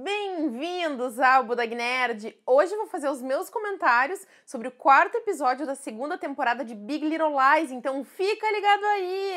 Bem-vindos ao Budag Nerd! Hoje eu vou fazer os meus comentários sobre o quarto episódio da segunda temporada de Big Little Lies, então fica ligado aí!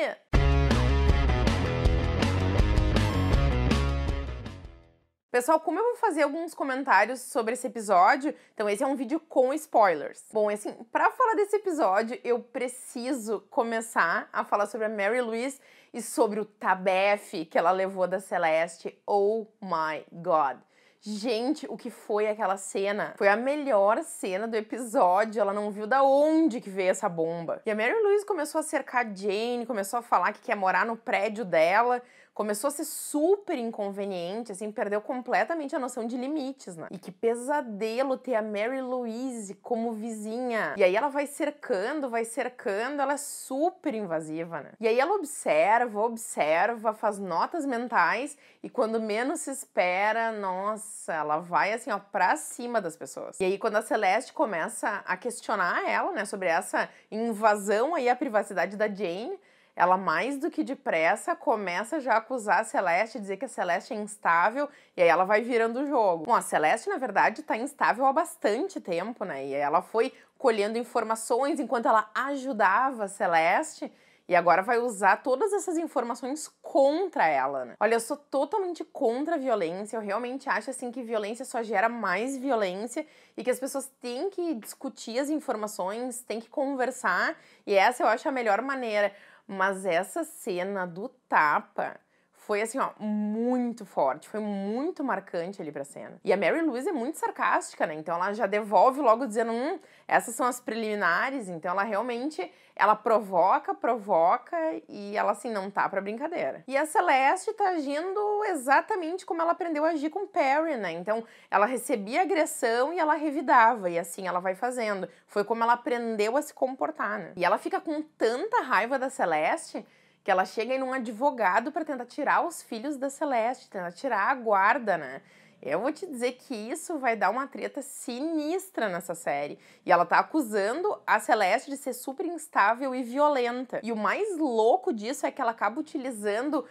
Pessoal, como eu vou fazer alguns comentários sobre esse episódio, então esse é um vídeo com spoilers. Bom, assim, para falar desse episódio, eu preciso começar a falar sobre a Mary Louise e sobre o tabefe que ela levou da Celeste. Oh my god. Gente, o que foi aquela cena? Foi a melhor cena do episódio. Ela não viu da onde que veio essa bomba. E a Mary Louise começou a cercar Jane, começou a falar que quer morar no prédio dela começou a ser super inconveniente, assim, perdeu completamente a noção de limites, né? E que pesadelo ter a Mary Louise como vizinha. E aí ela vai cercando, vai cercando, ela é super invasiva, né? E aí ela observa, observa, faz notas mentais e quando menos se espera, nossa, ela vai assim, ó, pra cima das pessoas. E aí quando a Celeste começa a questionar ela, né, sobre essa invasão aí à privacidade da Jane, ela mais do que depressa começa já a acusar a Celeste, dizer que a Celeste é instável, e aí ela vai virando o jogo. Bom, a Celeste, na verdade, está instável há bastante tempo, né? E ela foi colhendo informações enquanto ela ajudava a Celeste. E agora vai usar todas essas informações contra ela, né? Olha, eu sou totalmente contra a violência. Eu realmente acho assim que violência só gera mais violência e que as pessoas têm que discutir as informações, têm que conversar, e essa eu acho a melhor maneira. Mas essa cena do tapa foi assim, ó, muito forte, foi muito marcante ali pra cena. E a Mary Louise é muito sarcástica, né? Então ela já devolve logo dizendo, hum, essas são as preliminares, então ela realmente, ela provoca, provoca e ela assim, não tá pra brincadeira. E a Celeste tá agindo exatamente como ela aprendeu a agir com Perry, né? Então ela recebia agressão e ela revidava, e assim ela vai fazendo. Foi como ela aprendeu a se comportar, né? E ela fica com tanta raiva da Celeste que ela chega em um advogado para tentar tirar os filhos da Celeste, tentar tirar a guarda, né? Eu vou te dizer que isso vai dar uma treta sinistra nessa série. E ela tá acusando a Celeste de ser super instável e violenta. E o mais louco disso é que ela acaba utilizando uh,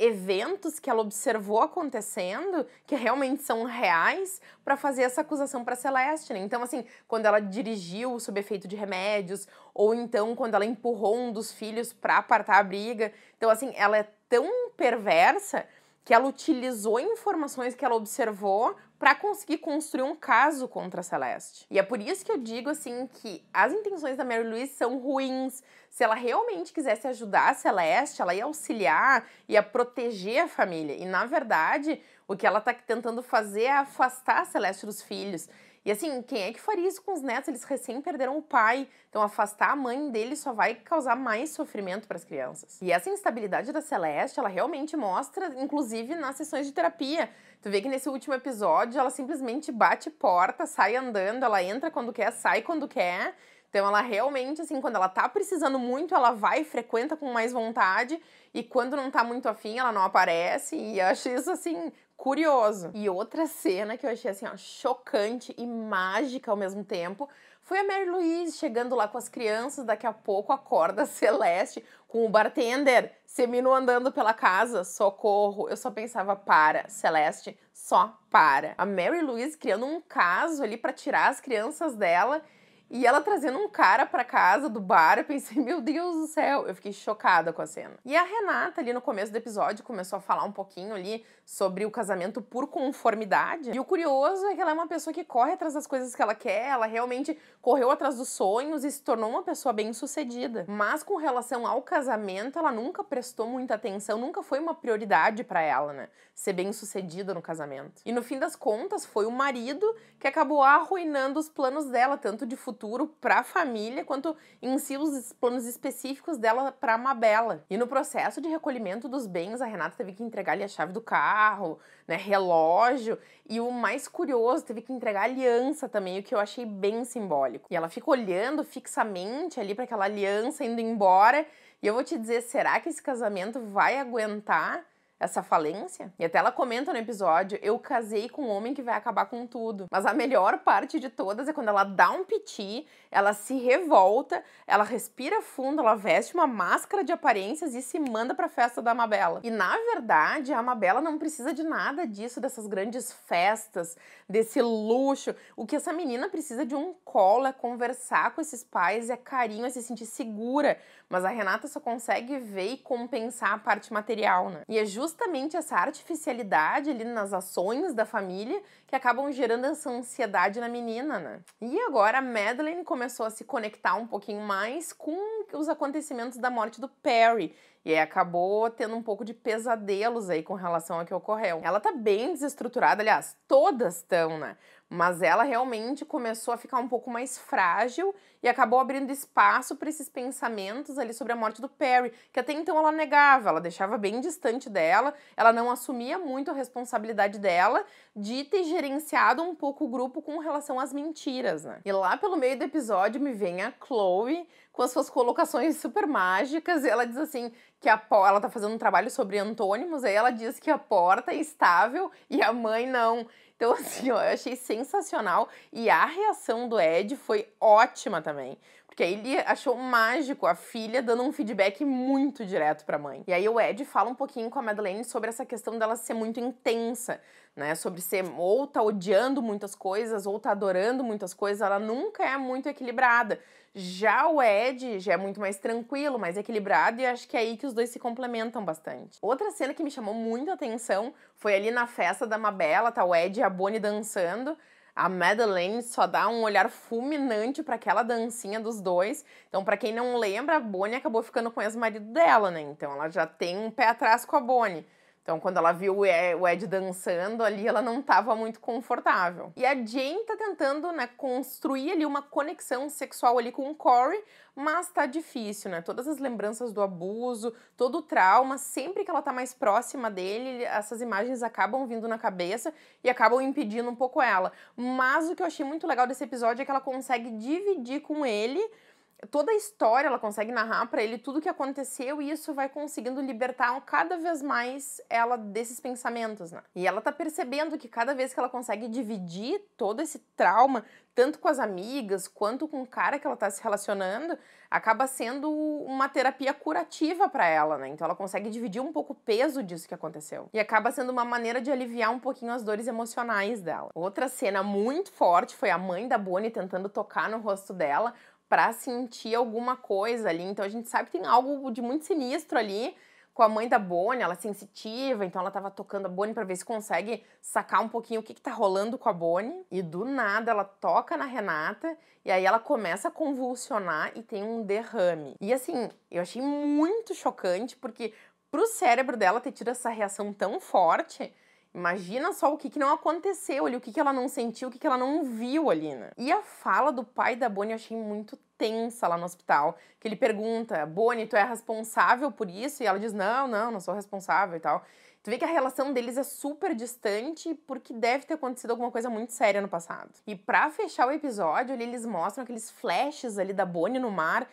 eventos que ela observou acontecendo, que realmente são reais, para fazer essa acusação para Celeste. Né? Então, assim, quando ela dirigiu sob efeito de remédios, ou então quando ela empurrou um dos filhos para apartar a briga. Então, assim, ela é tão perversa que ela utilizou informações que ela observou para conseguir construir um caso contra a Celeste. E é por isso que eu digo assim que as intenções da Mary Louise são ruins. Se ela realmente quisesse ajudar a Celeste, ela ia auxiliar, ia proteger a família. E na verdade, o que ela está tentando fazer é afastar a Celeste dos filhos. E assim, quem é que faria isso com os netos? Eles recém perderam o pai, então afastar a mãe dele só vai causar mais sofrimento para as crianças. E essa instabilidade da Celeste, ela realmente mostra, inclusive nas sessões de terapia. Tu vê que nesse último episódio ela simplesmente bate porta, sai andando, ela entra quando quer, sai quando quer. Então ela realmente, assim, quando ela tá precisando muito, ela vai, frequenta com mais vontade, e quando não tá muito afim, ela não aparece. E eu acho isso, assim, curioso. E outra cena que eu achei assim, ó, chocante e mágica ao mesmo tempo, foi a Mary Louise chegando lá com as crianças, daqui a pouco acorda Celeste com o bartender, seminu andando pela casa, socorro. Eu só pensava, para, Celeste, só para. A Mary Louise criando um caso ali para tirar as crianças dela e ela trazendo um cara para casa do bar, eu pensei, meu Deus do céu, eu fiquei chocada com a cena. E a Renata, ali no começo do episódio, começou a falar um pouquinho ali sobre o casamento por conformidade. E o curioso é que ela é uma pessoa que corre atrás das coisas que ela quer, ela realmente correu atrás dos sonhos e se tornou uma pessoa bem sucedida. Mas com relação ao casamento, ela nunca prestou muita atenção, nunca foi uma prioridade para ela, né? Ser bem sucedida no casamento. E no fim das contas, foi o marido que acabou arruinando os planos dela, tanto de futuro futuro para a família, quanto em si os planos específicos dela para a Mabela. E no processo de recolhimento dos bens, a Renata teve que entregar-lhe a chave do carro, né, relógio, e o mais curioso, teve que entregar aliança também, o que eu achei bem simbólico. E ela fica olhando fixamente ali para aquela aliança indo embora, e eu vou te dizer, será que esse casamento vai aguentar? essa falência. E até ela comenta no episódio: eu casei com um homem que vai acabar com tudo. Mas a melhor parte de todas é quando ela dá um piti, ela se revolta, ela respira fundo, ela veste uma máscara de aparências e se manda pra festa da Amabela. E na verdade, a Amabela não precisa de nada disso, dessas grandes festas, desse luxo. O que essa menina precisa de um colo é conversar com esses pais, é carinho, é se sentir segura. Mas a Renata só consegue ver e compensar a parte material, né? E é justamente justamente essa artificialidade ali nas ações da família que acabam gerando essa ansiedade na menina, né? E agora a Madeline começou a se conectar um pouquinho mais com os acontecimentos da morte do Perry. E acabou tendo um pouco de pesadelos aí com relação ao que ocorreu. Ela tá bem desestruturada, aliás, todas estão, né? Mas ela realmente começou a ficar um pouco mais frágil e acabou abrindo espaço para esses pensamentos ali sobre a morte do Perry, que até então ela negava, ela deixava bem distante dela, ela não assumia muito a responsabilidade dela de ter gerenciado um pouco o grupo com relação às mentiras, né? E lá pelo meio do episódio me vem a Chloe com as suas colocações super mágicas. e Ela diz assim que a ela está fazendo um trabalho sobre antônimos, aí ela diz que a porta é estável e a mãe não. Então, assim, ó, eu achei sensacional. E a reação do Ed foi ótima também. Porque aí ele achou mágico a filha dando um feedback muito direto pra mãe. E aí o Ed fala um pouquinho com a Madeleine sobre essa questão dela ser muito intensa, né? Sobre ser ou tá odiando muitas coisas ou tá adorando muitas coisas. Ela nunca é muito equilibrada. Já o Ed já é muito mais tranquilo, mais equilibrado, e acho que é aí que os dois se complementam bastante. Outra cena que me chamou muita atenção foi ali na festa da Mabela, tá o Ed e a Bonnie dançando. A Madeleine só dá um olhar fulminante para aquela dancinha dos dois. Então, para quem não lembra, a Bonnie acabou ficando com o ex-marido dela, né? Então, ela já tem um pé atrás com a Bonnie. Então, quando ela viu o Ed dançando ali, ela não estava muito confortável. E a Jane tá tentando, né, construir ali uma conexão sexual ali com o Corey, mas tá difícil, né? Todas as lembranças do abuso, todo o trauma, sempre que ela tá mais próxima dele, essas imagens acabam vindo na cabeça e acabam impedindo um pouco ela. Mas o que eu achei muito legal desse episódio é que ela consegue dividir com ele toda a história ela consegue narrar para ele tudo o que aconteceu e isso vai conseguindo libertar cada vez mais ela desses pensamentos, né? E ela tá percebendo que cada vez que ela consegue dividir todo esse trauma, tanto com as amigas quanto com o cara que ela tá se relacionando, acaba sendo uma terapia curativa para ela, né? Então ela consegue dividir um pouco o peso disso que aconteceu. E acaba sendo uma maneira de aliviar um pouquinho as dores emocionais dela. Outra cena muito forte foi a mãe da Bonnie tentando tocar no rosto dela, para sentir alguma coisa ali. Então a gente sabe que tem algo de muito sinistro ali com a mãe da Bonnie, ela é sensitiva, então ela tava tocando a Bonnie para ver se consegue sacar um pouquinho o que, que tá rolando com a Bonnie. E do nada ela toca na Renata e aí ela começa a convulsionar e tem um derrame. E assim, eu achei muito chocante porque pro cérebro dela ter tido essa reação tão forte, Imagina só o que, que não aconteceu ali, o que, que ela não sentiu, o que, que ela não viu ali, né? E a fala do pai da Bonnie eu achei muito tensa lá no hospital, que ele pergunta, Bonnie, tu é responsável por isso? E ela diz, não, não, não sou responsável e tal. Tu vê que a relação deles é super distante porque deve ter acontecido alguma coisa muito séria no passado. E para fechar o episódio, ali, eles mostram aqueles flashes ali da Bonnie no mar,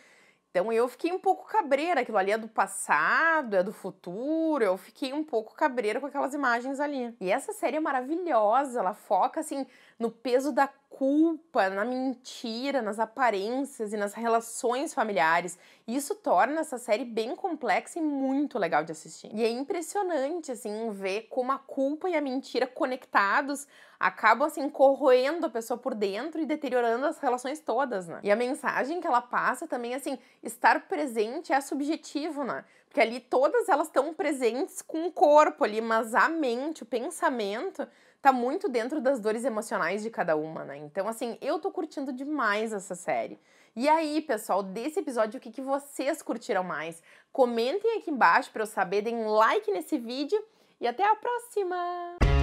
então eu fiquei um pouco cabreira, aquilo ali é do passado, é do futuro, eu fiquei um pouco cabreira com aquelas imagens ali. E essa série é maravilhosa, ela foca assim no peso da culpa, na mentira, nas aparências e nas relações familiares. Isso torna essa série bem complexa e muito legal de assistir. E é impressionante assim ver como a culpa e a mentira conectados acabam assim corroendo a pessoa por dentro e deteriorando as relações todas, né? E a mensagem que ela passa também assim, estar presente é subjetivo, né? Porque ali todas elas estão presentes com o corpo ali, mas a mente, o pensamento tá muito dentro das dores emocionais de cada uma, né? Então, assim, eu tô curtindo demais essa série. E aí, pessoal, desse episódio, o que, que vocês curtiram mais? Comentem aqui embaixo para eu saber, deem um like nesse vídeo e até a próxima!